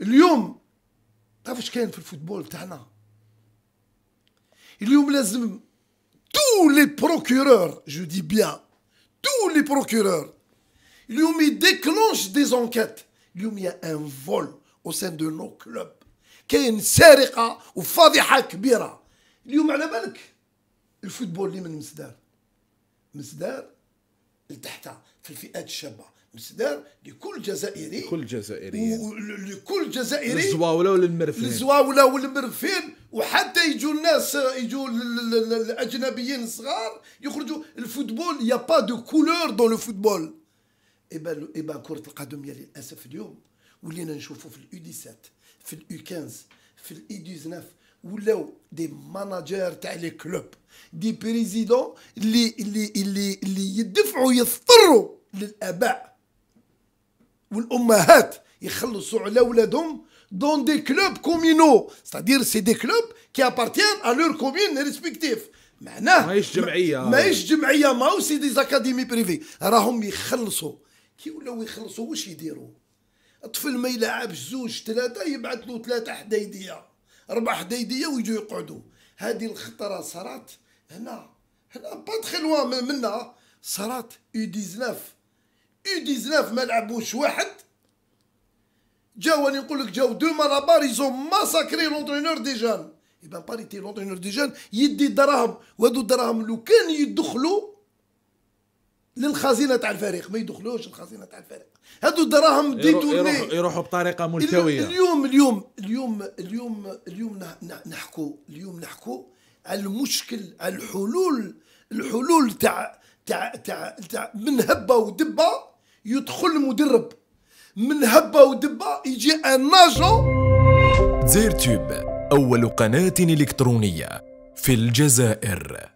اليوم تعرف اش كاين في الفوتبول تاعنا اليوم لازم تو لي بروكيور جو دي بيان تو لي بروكيور اليوم يديكلونش دي زونكيت اليوم يا ان فول او سان دو نو كلوب كاين سرقه وفضيحه كبيره اليوم على بالك الفوتبول اللي من مسدار مسدار لتحت في الفئات الشابه مصدر لكل جزائري لكل جزائري ولكل جزائري للزواوله وللمرفين للزواوله والمرفين وحتى يجوا الناس يجوا الاجنبيين الصغار يخرجوا الفوتبول يا با دو كولور دون لو فوتبول ايبا با كره القدم يا للاسف اليوم ولينا نشوفوا في الاي 17 في الاي 15 في الاي 19 ولاو دي ماناجير تاع لي كلوب دي بريزيدون اللي اللي اللي اللي يدفعوا يضطروا للاباء والامهات يخلصوا على ولادهم دون دي كلوب كومينو ستادير سي دي كلوب كي ابارتيان ا لور كومين ريسبكتيف معناه ماهيش جمعيه ماهيش جمعيه ماهو سي دي زاكاديمي بريفي راهم يخلصوا كي ولاو يخلصوا واش يديروا الطفل ما يلعبش زوج ثلاثه يبعث له ثلاثه حدايديه اربع حدايديه ويجوا يقعدوا هذه الخطره صارت هنا هنا با تخي لوان منا صارت اي 19 اي 19 ما لعبوش واحد جاو انا نقول لك جاو دو مرابار يزو ماساكري لونترينور دي جان باري تي لونترينور دي جان يدي الدراهم وهادو الدراهم لو كان يدخلوا للخزينه تاع الفريق ما يدخلوش الخزينه تاع الفريق هادو الدراهم ديتورني يروحوا, يروحوا بطريقه ملتويه اليوم اليوم اليوم اليوم اليوم نحكوا اليوم نحكوا على المشكل على الحلول الحلول تاع تاع تاع, تاع من هبه ودبه يدخل المدرب من هبه ودبه يجي ان زير تيوب أول قناة إلكترونية في الجزائر